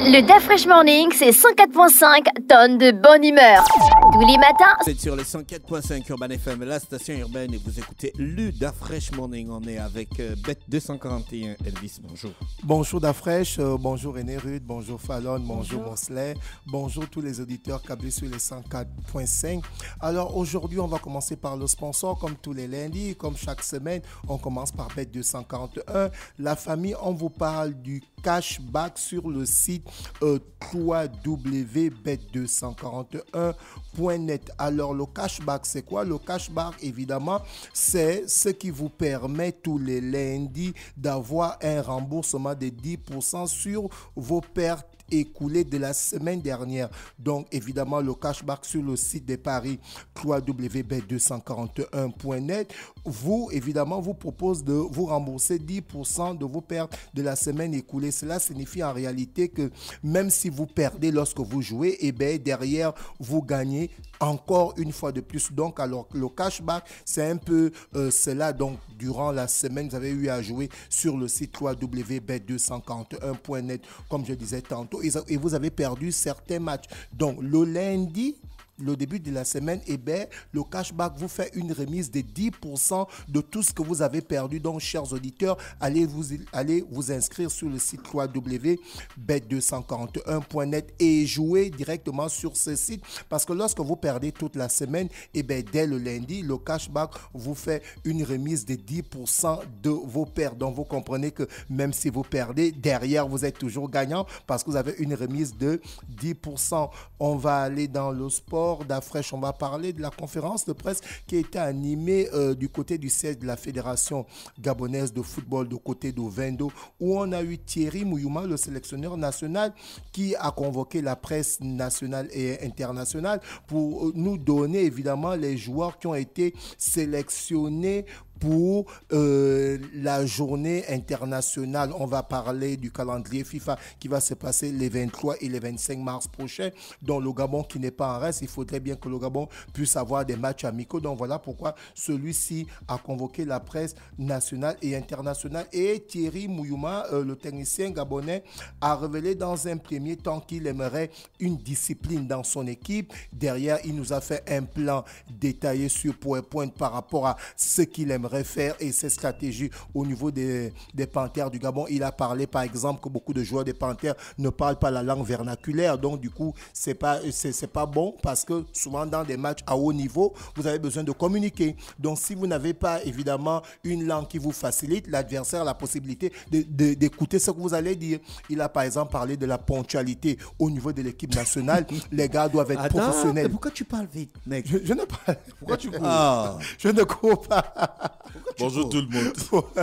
Le Fresh Morning, c'est 104.5 tonnes de bonne humeur. Tous les matins. C'est sur les 104.5 Urban FM, la station urbaine, et vous écoutez le DAFresh Morning. On est avec euh, Bête 241. Elvis, bonjour. Bonjour DAFresh, euh, bonjour René Rude, bonjour Fallon, bonjour Bosley. bonjour tous les auditeurs câblés sur les 104.5. Alors aujourd'hui, on va commencer par le sponsor, comme tous les lundis, comme chaque semaine. On commence par Bête 241. La famille, on vous parle du cashback sur le site 3 e www.bet241.net. Alors le cashback, c'est quoi Le cashback, évidemment, c'est ce qui vous permet tous les lundis d'avoir un remboursement de 10% sur vos pertes écoulée de la semaine dernière. Donc évidemment le cashback sur le site des paris www.241.net vous évidemment vous propose de vous rembourser 10% de vos pertes de la semaine écoulée. Cela signifie en réalité que même si vous perdez lorsque vous jouez, et eh bien derrière vous gagnez encore une fois de plus. Donc, alors le cashback, c'est un peu euh, cela. Donc, durant la semaine, vous avez eu à jouer sur le site wwwb 251net comme je disais tantôt, et vous avez perdu certains matchs. Donc, le lundi, le début de la semaine, eh bien, le cashback vous fait une remise de 10% de tout ce que vous avez perdu. Donc, chers auditeurs, allez vous, allez vous inscrire sur le site www.bet241.net et jouez directement sur ce site parce que lorsque vous perdez toute la semaine, et eh bien, dès le lundi, le cashback vous fait une remise de 10% de vos pertes. Donc, vous comprenez que même si vous perdez, derrière, vous êtes toujours gagnant parce que vous avez une remise de 10%. On va aller dans le sport. On va parler de la conférence de presse qui a été animée euh, du côté du siège de la Fédération gabonaise de football, du côté d'Ovendo, où on a eu Thierry Mouyuma, le sélectionneur national, qui a convoqué la presse nationale et internationale pour nous donner évidemment les joueurs qui ont été sélectionnés pour euh, la journée internationale. On va parler du calendrier FIFA qui va se passer les 23 et les 25 mars prochains, dont le Gabon qui n'est pas en reste. Il faudrait bien que le Gabon puisse avoir des matchs amicaux. Donc voilà pourquoi celui-ci a convoqué la presse nationale et internationale. Et Thierry Mouyouma, euh, le technicien gabonais, a révélé dans un premier temps qu'il aimerait une discipline dans son équipe. Derrière, il nous a fait un plan détaillé sur point par rapport à ce qu'il aimerait aimerait et ses stratégies au niveau des, des Panthères du Gabon. Il a parlé par exemple que beaucoup de joueurs des Panthères ne parlent pas la langue vernaculaire. Donc du coup, c'est pas c'est pas bon parce que souvent dans des matchs à haut niveau, vous avez besoin de communiquer. Donc si vous n'avez pas évidemment une langue qui vous facilite, l'adversaire a la possibilité d'écouter de, d'écouter ce que vous allez dire. Il a par exemple parlé de la ponctualité au niveau de l'équipe nationale. Les gars doivent être professionnels. pourquoi tu parles vite, mec je, ne parle. Pourquoi tu cours ah. Je ne cours pas. Bonjour tout le monde.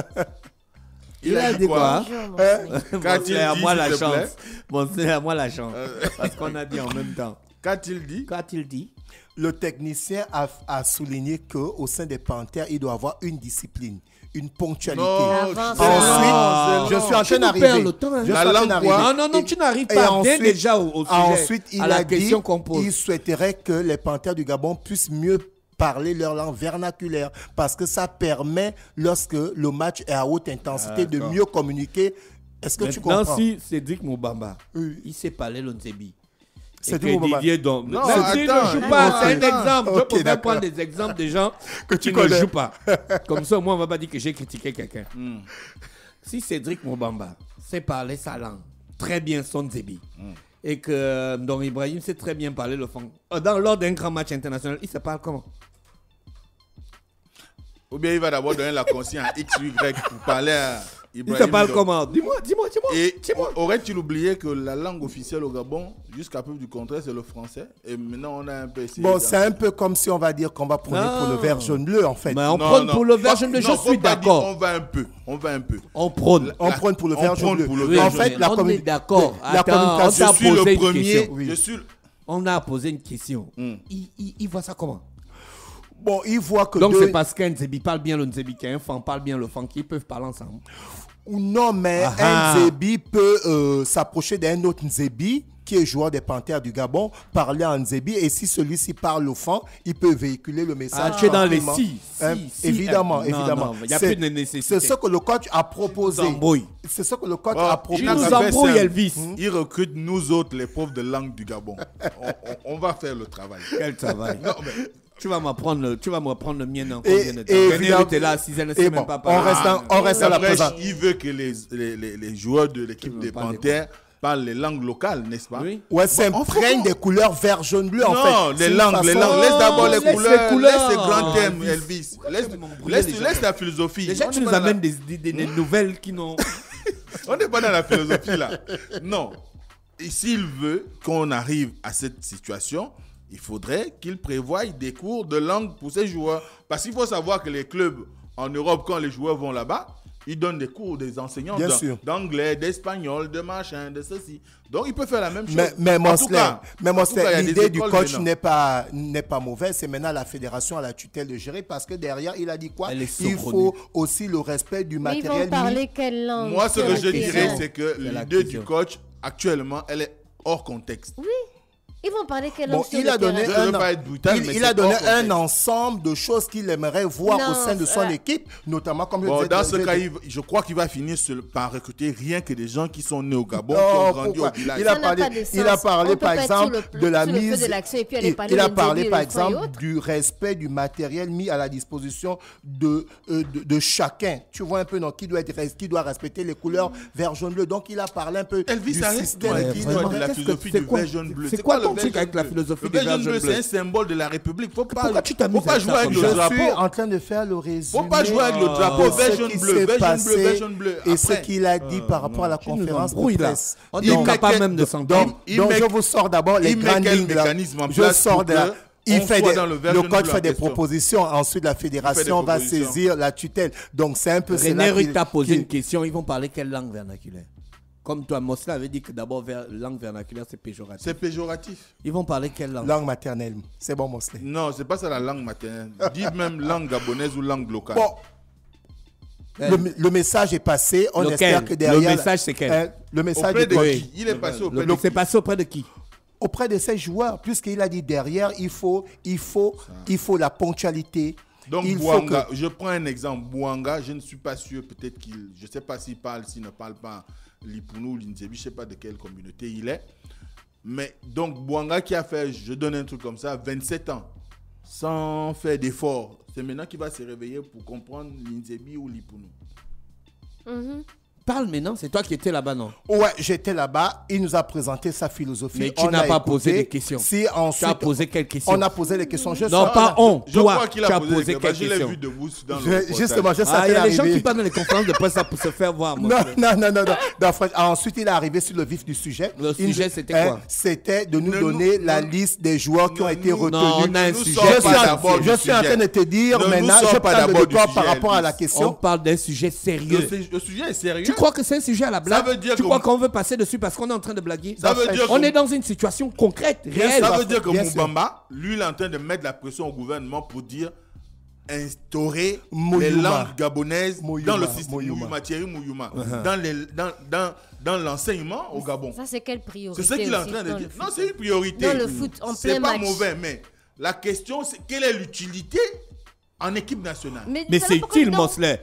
Il, a, dit quoi, hein Quand hein? à moi la chance. Bon, c'est à moi la chance. Euh, Parce qu'on a dit en même temps. Qu'a-t-il dit il dit Le technicien a, a souligné qu'au sein des Panthères, il doit avoir une discipline une ponctualité. ensuite, je suis en train d'arriver. Hein. Je suis la train Non, non, non, tu n'arrives pas ensuite, Ensuite, il a dit qu'il souhaiterait que les Panthères du Gabon puissent mieux parler leur langue vernaculaire parce que ça permet, lorsque le match est à haute intensité, de mieux communiquer. Est-ce que tu comprends si Cédric Moubamba, il sait parler l'onzebi. C'est Didier Moubamba. Dom. Non, ne joue pas. C'est un exemple. je pourrais prendre des exemples de gens que tu connais. ne jouent pas. Comme ça, moi, on ne va pas dire que j'ai critiqué quelqu'un. Hmm. Si Cédric Moubamba sait parler sa langue, très bien son Nzebi, hmm et que euh, Don Ibrahim sait très bien parler le fang. Euh, dans lors d'un grand match international, il se parle comment Ou bien il va d'abord donner la conscience à X pour parler à il te parle le comment Dis-moi, dis-moi, dis-moi. Et dis aurait-il oublié que la langue officielle au Gabon, jusqu'à peu du contraire, c'est le français Et maintenant, on a un peu essayé Bon, c'est un peu comme si on va dire qu'on va prendre pour le vert jaune bleu, en fait. Mais on prône pour le vert jaune bleu, je suis d'accord. on va un peu, on va un peu. On prône. on prône pour le vert jaune bleu. en fait, la on est d'accord. La communication, on je suis le premier. On a posé une question. Hmm. Il voit ça comment Bon, que. Donc c'est parce qu'un Nzebi parle bien le Nzebi, qu'un fan parle bien le fan, qu'ils peuvent parler ensemble. Ou Non, mais ah un ah. Nzebi peut euh, s'approcher d'un autre Nzebi qui est joueur des Panthères du Gabon, parler en Nzebi. Et si celui-ci parle au fan, il peut véhiculer le message. Ah, tu es dans les hein? six. Évidemment, évidemment. Il n'y a plus de nécessité. C'est ce que le coach a proposé. C'est ce que le coach oh, a proposé. Il nous embrouilles, Elvis. Hmm? Il recrute nous autres, les pauvres de langue du Gabon. on, on, va faire le travail. Quel travail non, mais tu vas m'apprendre le, tu vas m'apprendre le mien encore. Et, et, et là, si elle ne sait bon, même pas parler. On reste, à, on reste à la présence. Il veut que les, les, les, joueurs de l'équipe des Panthères parlent les langues locales, n'est-ce pas Oui. Ouais, s'imprègnent des couleurs vert, jaune, bleu, en fait. Non. les langues, les langues. Laisse d'abord les, couleurs. Laisse les grands thèmes, Elvis. Laisse, la philosophie. Déjà, tu nous amènes des, nouvelles qui n'ont... on n'est pas dans la philosophie, là. Non. Et s'il veut qu'on arrive à cette situation, il faudrait qu'ils prévoient des cours de langue pour ces joueurs. Parce qu'il faut savoir que les clubs en Europe, quand les joueurs vont là-bas, ils donnent des cours, des enseignants d'anglais, d'espagnol, de machin, de ceci. Donc, il peut faire la même chose. Mais, mais l'idée du coach n'est pas, n'est pas mauvaise. C'est maintenant la fédération à la tutelle de gérer parce que derrière, il a dit quoi Il faut aussi le respect du matériel. ils vont parler quelle langue Moi, ce que je dirais, c'est que l'idée du coach, actuellement, elle est hors contexte. Oui. Ils vont parler quelle il a donné un, il, a donné un ensemble de choses qu'il aimerait voir au sein de son euh, équipe, notamment comme je dans ce cas, je crois qu'il va finir par recruter rien que des gens qui sont nés au Gabon, qui ont grandi au village. Il a, parlé, il a parlé, par exemple, de la mise. il, a parlé, par exemple, du respect du matériel mis à la disposition euh, de, de, chacun. Tu vois un peu non qui doit être, qui doit respecter les couleurs vert jaune bleu. Donc il a parlé un peu du système la philosophie vert jaune bleu. C'est quoi truc avec la philosophie des Verts jaunes C'est un symbole de la République. Faut pas, Pourquoi tu t'amuses avec, avec le drapeau Je suis en train de faire le résumé. Faut pas jouer avec le drapeau Vert jaune bleu, Vert jaune bleu, Et ce qu'il a dit par rapport à la conférence de presse. il n'est pas même de s'entendre. Donc je vous sors d'abord les grandes lignes. Je sors de il fait des, le, code fait des propositions. Ensuite, la fédération va saisir la tutelle. Donc, c'est un peu René Ruc t'a posé une question. Ils vont parler quelle langue vernaculaire comme toi, Mosley avait dit que d'abord, langue vernaculaire, c'est péjoratif. C'est péjoratif. Ils vont parler quelle langue Langue maternelle. C'est bon, Mosla. Non, c'est pas ça la langue maternelle. Dis même langue gabonaise ou langue locale. Le, message est passé. On espère que derrière. Le message, c'est quel hein? Le message auprès de, qui Il est passé auprès de qui C'est passé auprès de qui Auprès de ses joueurs, puisqu'il a dit derrière, il faut, il faut, il faut la ponctualité. Donc, Bouanga, je prends un exemple. Bouanga, je ne suis pas sûr, peut-être qu'il. Je ne sais pas s'il parle, s'il ne parle pas Lipounou, Lindzebi, je ne sais pas de quelle communauté il est. Mais donc, Bouanga qui a fait, je donne un truc comme ça, 27 ans, sans faire d'effort, c'est maintenant qu'il va se réveiller pour comprendre Linzebi ou Lipounou. Mm-hmm. Parle maintenant, c'est toi qui étais là-bas, non Ouais, j'étais là-bas. Il nous a présenté sa philosophie. Mais tu n'as pas posé des questions. Si ensuite, tu as posé quelques questions On a posé les questions. Je non, pas on. Je toi, crois qu'il a, posé, posé quelles questions. Je l'ai vu debout dans le Justement, je sais. Ah, il y a des gens qui parlent dans les conférences de presse pour se faire voir. non, non, non, non, non. ensuite, il est arrivé sur le vif du sujet. Le sujet, c'était quoi hein, C'était de nous donner la liste des joueurs qui ont été retenus. on a un sujet. Je suis en train de te dire maintenant, je parle de toi par rapport à la question. On parle d'un sujet sérieux. Le sujet est sérieux crois que c'est un sujet à la blague. tu crois qu'on veut passer dessus parce qu'on est en train de blaguer. on est dans une situation concrète, réelle. Ça veut dire que Moubamba, lui, il est en train de mettre la pression au gouvernement pour dire instaurer les langues gabonaises dans le système Mouyuma, Thierry Mouyuma, uh-huh. dans, l'enseignement au Gabon. Ça, c'est quelle priorité C'est ce qu'il est en train de dire. Non, c'est une priorité. Dans le foot, en C'est pas mauvais, mais la question, c'est quelle est l'utilité en équipe nationale Mais, c'est utile, Mosley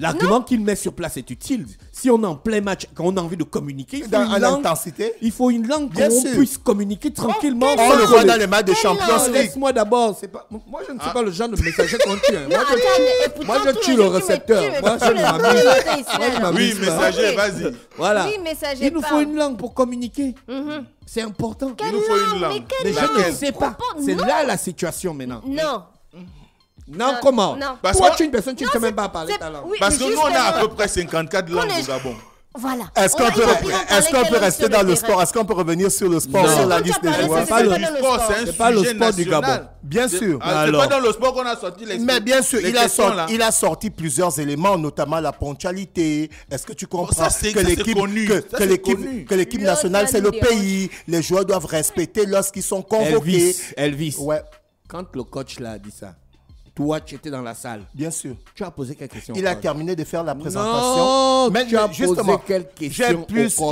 L'argument qu'il met sur place est utile. Si on est en plein match, quand on a envie de communiquer, il faut une langue, Il faut une langue qu'on puisse communiquer tranquillement. on oh, oh, le voit dans les matchs de Champions League. Laisse-moi d'abord. Pas... Moi, je ne suis ah. pas le genre de messager qu'on tue. Hein. moi, je tue, le récepteur. moi, je m'amuse. Oui, messager, vas-y. Voilà. Il nous faut une langue pour communiquer. Mhm. C'est important. Il nous faut une langue. Mais je ne sais pas. C'est là la situation maintenant. Non. Non, comment non. Parce tu es une personne, tu ne sais même pas parler ta Parce que nous, on a à peu près 54 langues au Gabon. Voilà. Est-ce qu'on peut, est peut rester dans le sport Est-ce qu'on peut revenir sur le sport, la liste des joueurs C'est pas le sport, c'est pas le sport du Gabon. Bien sûr. Ah, c'est pas dans le sport qu'on a sorti les Mais bien sûr, il a, sorti, il a sorti plusieurs éléments, notamment la ponctualité. Est-ce que tu comprends que l'équipe que, l'équipe que l'équipe nationale c'est le pays, les joueurs doivent respecter lorsqu'ils sont convoqués. Elvis. Ouais. Quand le coach l'a dit ça, toi, tu étais dans la salle. Bien sûr. Tu as posé quelques questions. Il a terminé de faire la présentation. Non, mais tu as posé quelques questions.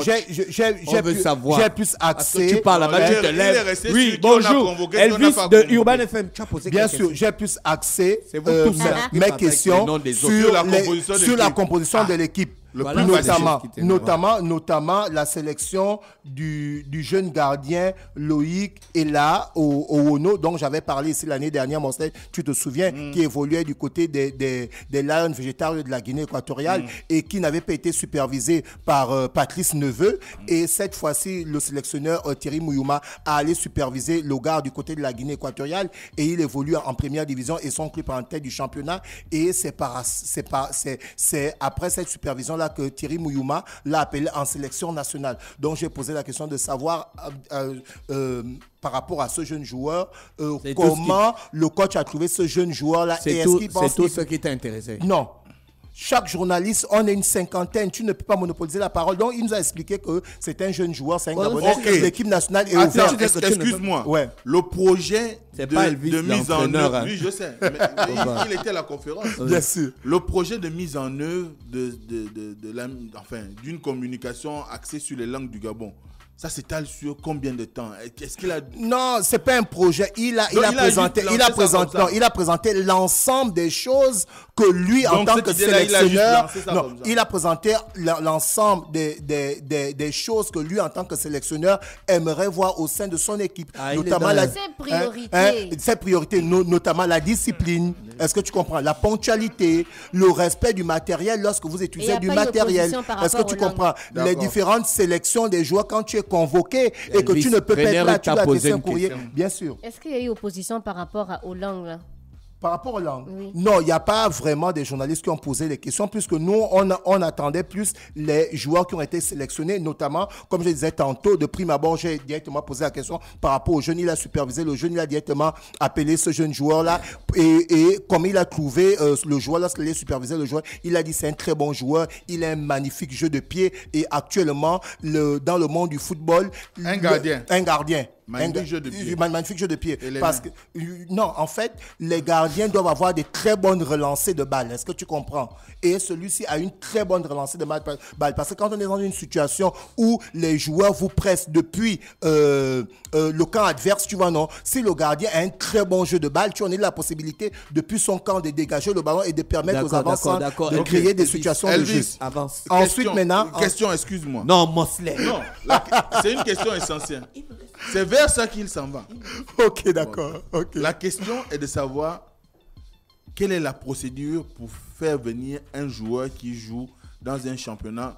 J'ai plus, savoir. J'ai plus accès. tu parles là-bas, tu te lèves. Oui, bonjour. Elvis de Urban FM. Tu as posé Bien sûr, j'ai pu accès. à euh, hein. Mes questions sur la composition de l'équipe. Ah notamment, notamment, la sélection du, jeune gardien Loïc Et au, au Ono, dont j'avais parlé ici l'année dernière, mon tu te souviens, mm. qui évoluait du côté des, Lions végétariens de la Guinée équatoriale mm. et qui n'avait pas été supervisé par euh, Patrice Neveu. Mm. Et cette fois-ci, le sélectionneur euh, Thierry Mouyouma a allé superviser le gars du côté de la Guinée équatoriale et il évolue en première division et son club en tête du championnat. Et c'est après cette supervision-là que Thierry Mouyouma l'a appelé en sélection nationale. Donc j'ai posé la question de savoir euh, euh, euh, par rapport à ce jeune joueur, comment le coach a trouvé ce jeune joueur-là. C'est tout, -ce, tout ce qui t'a intéressé. Non, chaque journaliste, on est une cinquantaine, tu ne peux pas monopoliser la parole. Donc, il nous a expliqué que c'est un jeune joueur, c'est un Gabonais, okay. l'équipe nationale excuse-moi, le projet de, mise en œuvre... Hein. Oui, je sais, mais, il, était à la conférence. Bien sûr. Le projet de mise en œuvre de, enfin, d'une communication axée sur les langues du Gabon, ça s'étale sur combien de temps Est-ce qu'il a Non, c'est pas un projet. Il a, il a, présenté, il a présenté, non, il a présenté l'ensemble des choses que lui en tant que sélectionneur, il a, non, il a présenté l'ensemble des, des, des, choses que lui en tant que sélectionneur aimerait voir au sein de son équipe, ah, notamment la, ses hein, hein, priorités, ses priorités, notamment la discipline, est-ce que tu comprends La ponctualité, le respect du matériel lorsque vous étudiez du matériel. Est-ce que tu comprends Les différentes sélections des joueurs quand tu es convoqué et que tu ne peux pas être là, tu dois un courrier. Bien sûr. Est-ce qu'il y a eu opposition par rapport à Hollande par rapport aux langues. Non, il n'y a pas vraiment des journalistes qui ont posé les questions, puisque nous, on, on attendait plus les joueurs qui ont été sélectionnés, notamment, comme je disais tantôt, de prime abord, j'ai directement posé la question par rapport au jeune. Il a supervisé le jeune, il a directement appelé ce jeune joueur-là. Et, comme il a trouvé euh, le joueur, lorsqu'il a supervisé le joueur, il a dit c'est un très bon joueur, il a un magnifique jeu de pied. Et actuellement, le, dans le monde du football, un gardien. un gardien Magnifique jeu de pied. Magnifique jeu de pied. Parce que, non, en fait, les gardiens doivent avoir des très bonnes relancées de balles. Est-ce que tu comprends Et celui-ci a une très bonne relancée de balles. Parce que quand on est dans une situation où les joueurs vous pressent depuis euh, euh, le camp adverse, tu vois, non Si le gardien a un très bon jeu de balles, tu en as la possibilité depuis son camp de dégager le ballon et de permettre aux avancants de créer des situations de jeu. Avance. Ensuite, maintenant. Question, excuse-moi. Non, Mosley. Non, c'est une question essentielle. C'est vers ça qu'il s'en va. Ok, d'accord. La question est de savoir quelle est la procédure pour faire venir un joueur qui joue dans un championnat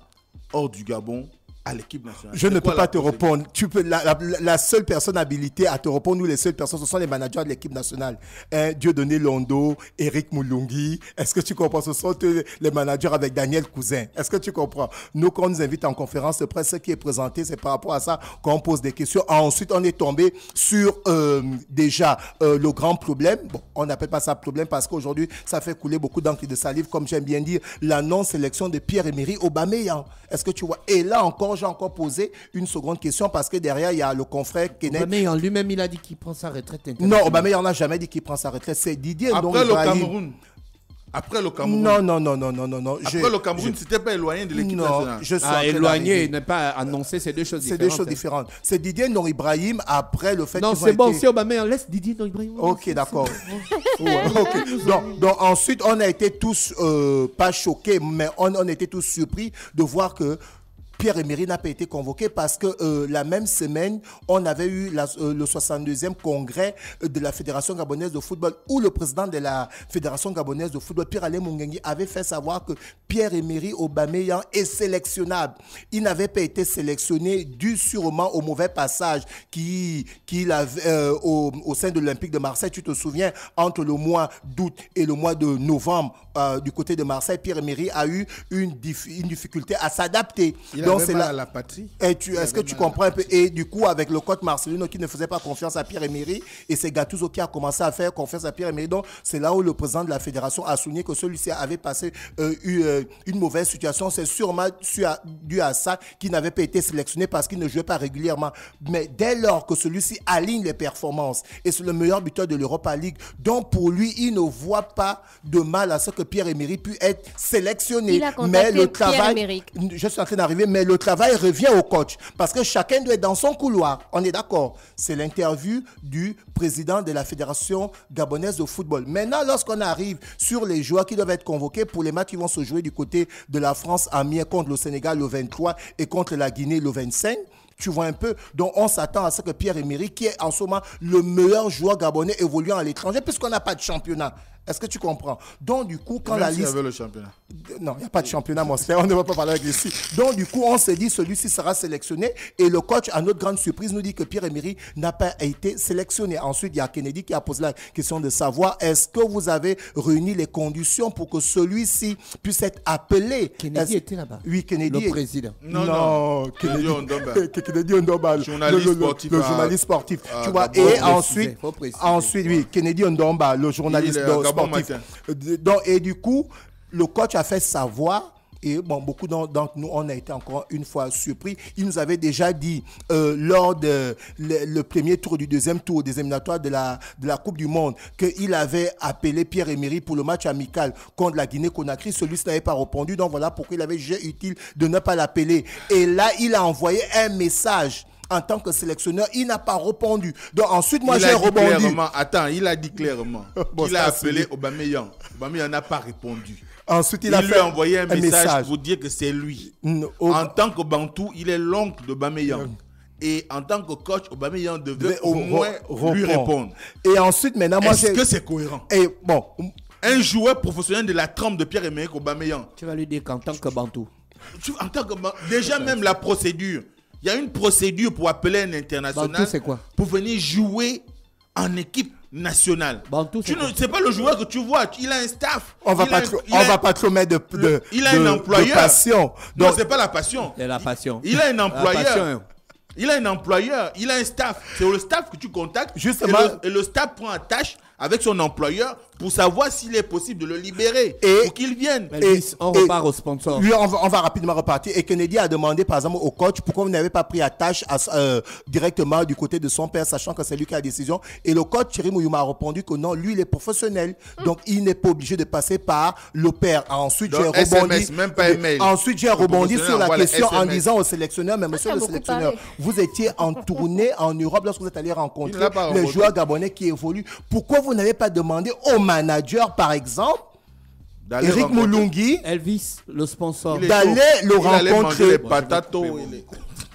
hors du Gabon à l'équipe nationale. Je ne peux pas te répondre. Tu peux, la, seule personne habilitée à te répondre, nous les seules personnes, ce sont les managers de l'équipe nationale. Hein, Dieu Dieudonné Londo, Eric Moulungi, est-ce que tu comprends Ce sont les managers avec Daniel Cousin. Est-ce que tu comprends Nous, quand on nous invite en conférence de presse, ce qui est présenté, c'est par rapport à ça qu'on pose des questions. Ensuite, on est tombé sur euh, déjà euh, le grand problème. Bon, on n'appelle pas ça problème parce qu'aujourd'hui, ça fait couler beaucoup d'encre de salive, comme j'aime bien dire, la non-sélection de Pierre-Emery Aubameyang. Est-ce que tu vois Et là encore, j'ai encore posé une seconde question parce que derrière, il y a le confrère Kenneth. en lui-même, il a dit qu'il prend sa retraite. Non, il n'a jamais dit qu'il prend sa retraite. C'est Didier Après le Cameroun. Après le Cameroun. Non, non, non, non, non, non. non. Après le Cameroun, c'était pas éloigné de l'équipe nationale. Je suis ah, éloigné et pas annoncé, c'est deux choses différentes. C'est deux choses hein. différentes. C'est Didier Non Ibrahim après le fait. Non, c'est bon, été... si Obama, laisse Didier Non Ibrahim. Ok, d'accord. donc, ensuite, on a été tous euh, pas choqués, mais on, on était tous surpris de voir que Pierre Emery n'a pas été convoqué parce que euh, la même semaine, on avait eu euh, le 62e congrès de la Fédération gabonaise de football où le président de la Fédération gabonaise de football, Pierre Alain Mungengi, avait fait savoir que Pierre Emery Aubameyang est sélectionnable. Il n'avait pas été sélectionné dû sûrement au mauvais passage qu'il euh, avait au, sein de l'Olympique de Marseille. Tu te souviens, entre le mois d'août et le mois de novembre, du côté de Marseille, Pierre Emery a eu une, difficulté à s'adapter c'est la... la patrie. Et est-ce que tu comprends un peu Et du coup, avec le coach Marcelino qui ne faisait pas confiance à Pierre Emery, et c'est Gattuso qui a commencé à faire confiance à Pierre Emery. Donc c'est là où le président de la fédération a souligné que celui-ci avait passé euh, euh, une, mauvaise situation. C'est sûrement dû à ça qu'il n'avait pas été sélectionné parce qu'il ne jouait pas régulièrement. Mais dès lors que celui-ci aligne les performances et c'est le meilleur buteur de l'Europa League, donc pour lui, il ne voit pas de mal à ce que Pierre Emery puisse être sélectionné. mais le travail, je suis en train d'arriver mais le travail revient au coach parce que chacun doit être dans son couloir. On est d'accord. C'est l'interview du président de la Fédération gabonaise de football. Maintenant, lorsqu'on arrive sur les joueurs qui doivent être convoqués pour les matchs qui vont se jouer du côté de la France à Mier contre le Sénégal le 23 et contre la Guinée le 25, tu vois un peu. Donc, on s'attend à ce que Pierre Emery, qui est en ce moment le meilleur joueur gabonais évoluant à l'étranger, puisqu'on n'a pas de championnat est-ce que tu comprends Donc, du coup, quand la liste. y le championnat. Non, il n'y a pas de championnat, mon On ne va pas parler avec lui. Donc, du coup, on s'est dit, celui-ci sera sélectionné. Et le coach, à notre grande surprise, nous dit que Pierre Emery n'a pas été sélectionné. Ensuite, il y a Kennedy qui a posé la question de savoir est-ce que vous avez réuni les conditions pour que celui-ci puisse être appelé Kennedy était là-bas. Oui, Kennedy. Le président. Non, non. Kennedy Ondomba. le, journaliste sportif. tu vois, et ensuite, ensuite, oui, Kennedy Ondomba, le journaliste. Euh, donc, et du coup, le coach a fait savoir et bon, beaucoup d'entre nous, on a été encore une fois surpris. Il nous avait déjà dit euh, lors de le, premier tour du deuxième tour des éliminatoires de la, de la Coupe du Monde qu'il avait appelé Pierre Emery pour le match amical contre la Guinée-Conakry. Celui-ci n'avait pas répondu. Donc voilà pourquoi il avait jugé utile de ne pas l'appeler. Et là, il a envoyé un message en tant que sélectionneur, il n'a pas répondu. Donc ensuite, moi, j'ai rebondi. attends, il a dit clairement Il a appelé Aubameyang. Aubameyang n'a pas répondu. Ensuite, il, il a lui a envoyé un, message, pour dire que c'est lui. En tant que Bantou, il est l'oncle de Aubameyang. Et en tant que coach, Aubameyang devait au moins lui répondre. Et ensuite, maintenant, moi, est-ce que c'est cohérent Et bon, un joueur professionnel de la trempe de Pierre-Emerick Aubameyang. Tu vas lui dire qu'en tant que Bantou. en tant que déjà même la procédure, il y a une procédure pour appeler un international quoi pour venir jouer en équipe nationale. tout, tu ne sais pas le joueur que tu vois, il a un staff. On va pas va pas trop mettre de, il a un employeur. passion. Non, non, c'est pas la passion. C'est la passion. Il, a un employeur. Hein. Il a un employeur, il a un staff. C'est le staff que tu contactes. Justement. Et le, staff prend tâche avec son employeur pour savoir s'il est possible de le libérer et, pour qu'il vienne. on repart au sponsor. Lui, on va, rapidement repartir. Et Kennedy a demandé, par exemple, au coach pourquoi vous n'avez pas pris attache à, euh, directement du côté de son père, sachant que c'est lui qui a la décision. Et le coach Thierry a répondu que non, lui, il est professionnel. Donc, il n'est pas obligé de passer par le père. Ensuite, j'ai rebondi. Ensuite, j'ai rebondi sur la question en disant au sélectionneur, mais monsieur le sélectionneur, vous étiez en tournée en Europe lorsque vous êtes allé rencontrer les joueurs gabonais qui évoluent. Pourquoi vous n'avez pas demandé au manager, par exemple, Eric Moulungi. Elvis, le sponsor. D'aller le rencontrer.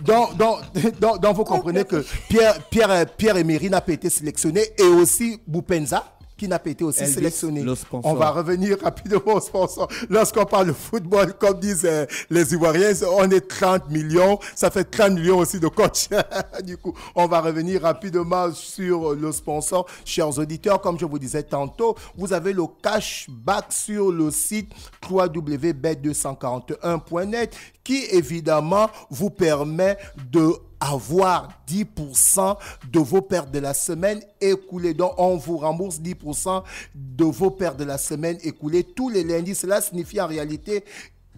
Dans, donc vous comprenez que Pierre, Pierre, Pierre Emery n'a pas été sélectionné et aussi Boupenza qui n'a pas été aussi sélectionné. On va revenir rapidement au sponsor. Lorsqu'on parle de football, comme disent euh, les Ivoiriens, on est 30 millions. Ça fait 30 millions aussi de coachs. du coup, on va revenir rapidement sur le sponsor. Chers auditeurs, comme je vous disais tantôt, vous avez le cashback sur le site www.bet241.net qui évidemment vous permet de avoir 10% de vos pertes de la semaine écoulées. Donc, on vous rembourse 10% de vos pertes de la semaine écoulées tous les lundis. Cela signifie en réalité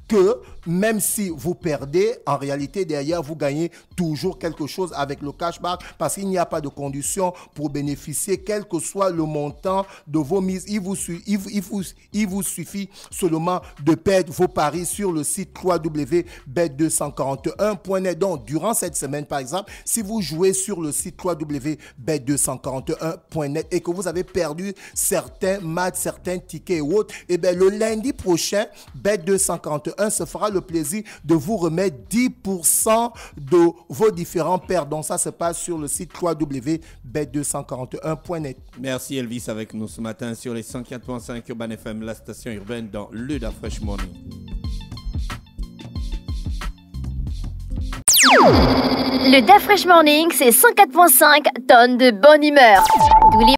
que même si vous perdez, en réalité, derrière, vous gagnez toujours quelque chose avec le cashback parce qu'il n'y a pas de condition pour bénéficier, quel que soit le montant de vos mises. Il vous, vous, il vous suffit seulement de perdre vos paris sur le site www.bet241.net. Donc, durant cette semaine, par exemple, si vous jouez sur le site www.bet241.net et que vous avez perdu certains matchs, certains tickets ou autres, et eh bien, le lundi prochain, Bet241 se fera le plaisir de vous remettre 10% de vos différents paires. Donc ça se passe sur le site wwwb 241net Merci Elvis avec nous ce matin sur les 104.5 Urban FM, la station urbaine dans le Da Fresh Morning. Le Da Morning, c'est 104.5 tonnes de bonne humeur.